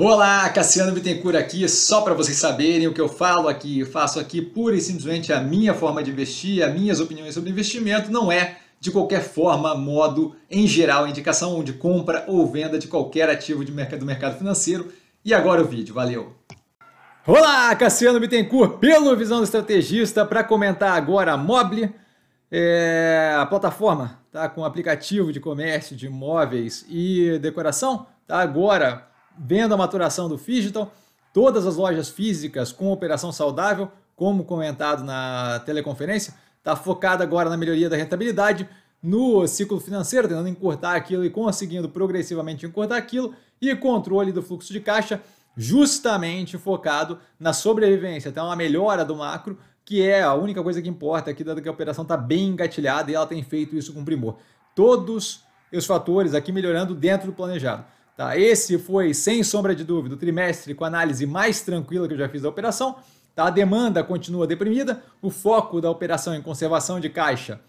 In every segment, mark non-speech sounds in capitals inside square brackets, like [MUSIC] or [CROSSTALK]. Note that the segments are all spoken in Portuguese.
Olá, Cassiano Bittencourt aqui, só para vocês saberem o que eu falo aqui, eu faço aqui pura e simplesmente a minha forma de investir, as minhas opiniões sobre investimento, não é de qualquer forma, modo, em geral, indicação de compra ou venda de qualquer ativo de mercado, do mercado financeiro. E agora o vídeo, valeu! Olá, Cassiano Bittencourt, pelo Visão do Estrategista, para comentar agora a Mobile, é, a plataforma tá, com aplicativo de comércio de imóveis e decoração, tá agora vendo a maturação do Digital, então, todas as lojas físicas com operação saudável, como comentado na teleconferência, está focada agora na melhoria da rentabilidade, no ciclo financeiro, tentando encurtar aquilo e conseguindo progressivamente encurtar aquilo, e controle do fluxo de caixa, justamente focado na sobrevivência, até então, uma melhora do macro, que é a única coisa que importa aqui, dado que a operação está bem engatilhada e ela tem feito isso com primor. Todos os fatores aqui melhorando dentro do planejado. Tá, esse foi, sem sombra de dúvida, o trimestre com a análise mais tranquila que eu já fiz da operação. Tá, a demanda continua deprimida, o foco da operação em conservação de caixa,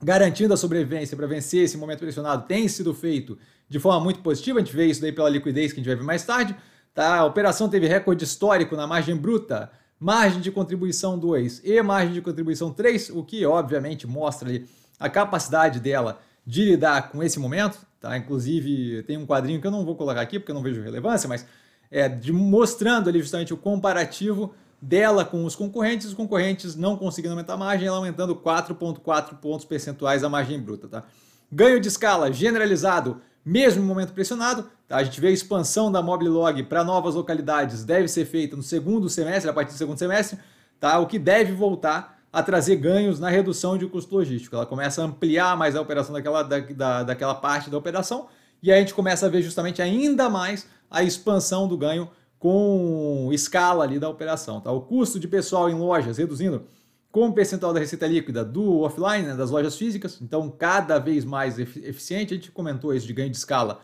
garantindo a sobrevivência para vencer esse momento pressionado, tem sido feito de forma muito positiva. A gente vê isso daí pela liquidez que a gente vai ver mais tarde. Tá? A operação teve recorde histórico na margem bruta, margem de contribuição 2 e margem de contribuição 3, o que obviamente mostra ali a capacidade dela de lidar com esse momento, Tá? Inclusive, tem um quadrinho que eu não vou colocar aqui porque eu não vejo relevância, mas é de, mostrando ali justamente o comparativo dela com os concorrentes, os concorrentes não conseguindo aumentar a margem, ela aumentando 4,4 pontos percentuais a margem bruta. Tá? Ganho de escala generalizado, mesmo momento pressionado. Tá? A gente vê a expansão da Moblog para novas localidades deve ser feita no segundo semestre, a partir do segundo semestre, tá? o que deve voltar a trazer ganhos na redução de custo logístico. Ela começa a ampliar mais a operação daquela, da, da, daquela parte da operação e aí a gente começa a ver justamente ainda mais a expansão do ganho com escala ali da operação. Tá? O custo de pessoal em lojas reduzindo com o percentual da receita líquida do offline, né, das lojas físicas, então cada vez mais eficiente. A gente comentou isso de ganho de escala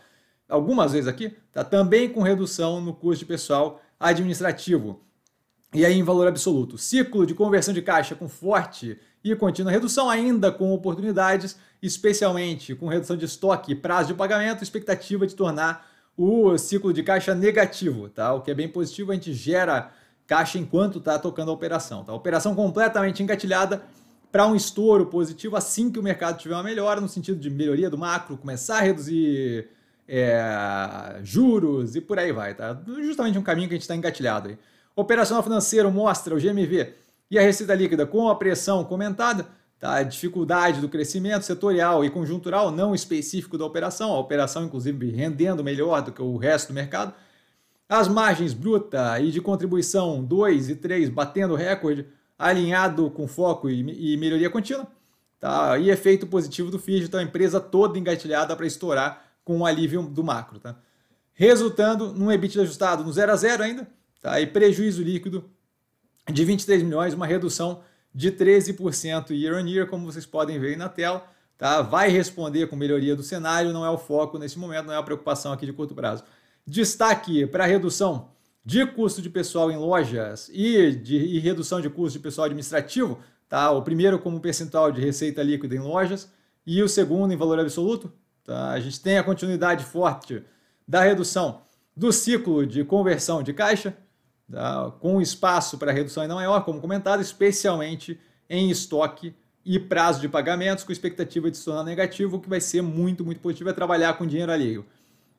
algumas vezes aqui, tá? também com redução no custo de pessoal administrativo. E aí, em valor absoluto, ciclo de conversão de caixa com forte e contínua redução, ainda com oportunidades, especialmente com redução de estoque, prazo de pagamento, expectativa de tornar o ciclo de caixa negativo, tá? O que é bem positivo, a gente gera caixa enquanto está tocando a operação, tá? Operação completamente engatilhada para um estouro positivo assim que o mercado tiver uma melhora, no sentido de melhoria do macro, começar a reduzir é, juros e por aí vai, tá? Justamente um caminho que a gente está engatilhado aí. Operacional financeiro mostra o GMV e a receita líquida com a pressão comentada, tá? a dificuldade do crescimento setorial e conjuntural não específico da operação, a operação inclusive rendendo melhor do que o resto do mercado. As margens bruta e de contribuição 2 e 3 batendo recorde, alinhado com foco e, melhoria contínua. Tá? E efeito positivo do FIG, então a empresa toda engatilhada para estourar com o alívio do macro. Tá? Resultando num EBITDA ajustado no 0 a 0 ainda, Tá? E prejuízo líquido de 23 milhões, uma redução de 13% year on year, como vocês podem ver aí na tela. Tá? Vai responder com melhoria do cenário, não é o foco nesse momento, não é a preocupação aqui de curto prazo. Destaque para redução de custo de pessoal em lojas e, de, e redução de custo de pessoal administrativo, tá? O primeiro como percentual de receita líquida em lojas e o segundo em valor absoluto, tá? A gente tem a continuidade forte da redução do ciclo de conversão de caixa, tá? com espaço para redução ainda maior, como comentado, especialmente em estoque e prazo de pagamentos, com expectativa de se tornar negativo, o que vai ser muito, muito positivo é trabalhar com dinheiro alheio.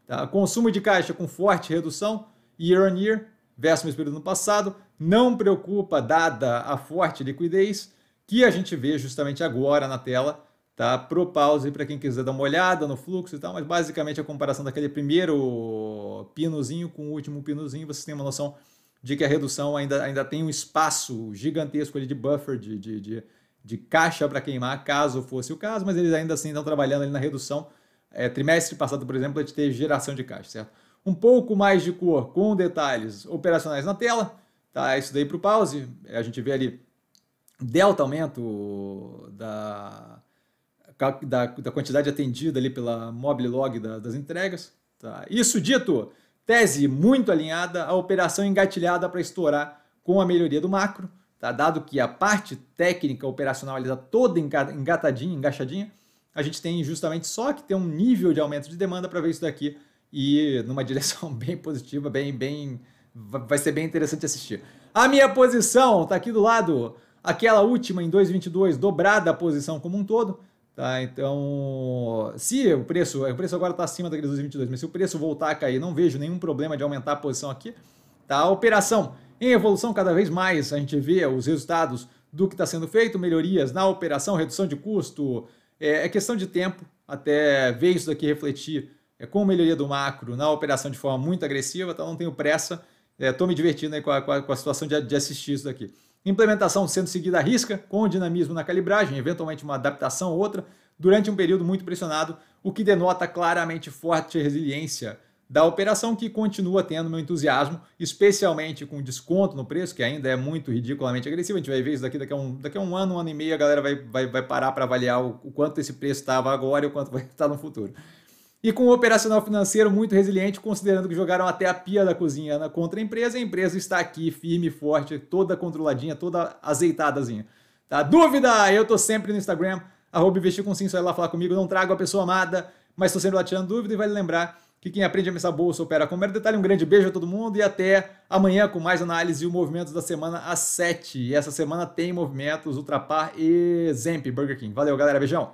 Tá? Consumo de caixa com forte redução, year on year, versus o mesmo período no passado, não preocupa, dada a forte liquidez, que a gente vê justamente agora na tela, tá? Pro pause para quem quiser dar uma olhada no fluxo e tal, mas basicamente a comparação daquele primeiro pinozinho com o último pinozinho, vocês têm uma noção de que a redução ainda, ainda tem um espaço gigantesco ali de buffer, de, de, de, de caixa para queimar, caso fosse o caso, mas eles ainda assim estão trabalhando ali na redução. É, trimestre passado, por exemplo, a gente teve geração de caixa, certo? Um pouco mais de cor com detalhes operacionais na tela, tá? Isso daí para o pause. É, a gente vê ali delta aumento da, da, da quantidade atendida ali pela mobile log da, das entregas, tá? Isso dito, Tese muito alinhada à operação engatilhada para estourar com a melhoria do macro, tá? dado que a parte técnica operacional está toda engatadinha, engaixadinha, a gente tem justamente só que ter um nível de aumento de demanda para ver isso daqui e numa [LAUGHS] direção bem positiva, bem, bem, vai ser bem interessante assistir. A minha posição está aqui do lado, aquela última em 2,22 dobrada a posição como um todo, Tá, então, se o preço, o preço agora está acima daqueles 2,22, mas se o preço voltar a cair, não vejo nenhum problema de aumentar a posição aqui. Tá? A operação em evolução cada vez mais, a gente vê os resultados do que está sendo feito, melhorias na operação, redução de custo, é, é, questão de tempo até ver isso daqui refletir é, com melhoria do macro na operação de forma muito agressiva, então não tenho pressa, estou é, me divertindo com a, com, a, com, a, situação de, de assistir isso daqui. Implementação sendo seguida à risca, com dinamismo na calibragem, eventualmente uma adaptação ou outra, durante um período muito pressionado, o que denota claramente forte resiliência da operação que continua tendo meu entusiasmo, especialmente com desconto no preço, que ainda é muito ridiculamente agressivo. A gente vai ver isso daqui, daqui a um, daqui a um ano, um ano e meio, a galera vai, vai, vai parar para avaliar o, o, quanto esse preço estava agora e o quanto vai estar [LAUGHS] tá no futuro e com um operacional financeiro muito resiliente, considerando que jogaram até a pia da cozinha né, contra a empresa, a empresa está aqui firme e forte, toda controladinha, toda azeitadazinha. Tá? Dúvida? Eu tô sempre no Instagram, arroba investir com sim, só ir lá falar comigo, não trago a pessoa amada, mas estou sempre lá tirando dúvida e vale lembrar que quem aprende a mensar bolsa opera com mero detalhe. Um grande beijo a todo mundo e até amanhã com mais análise e o movimento da semana às 7. E essa semana tem movimentos Ultrapar e Zemp, Burger King. Valeu, galera. Beijão!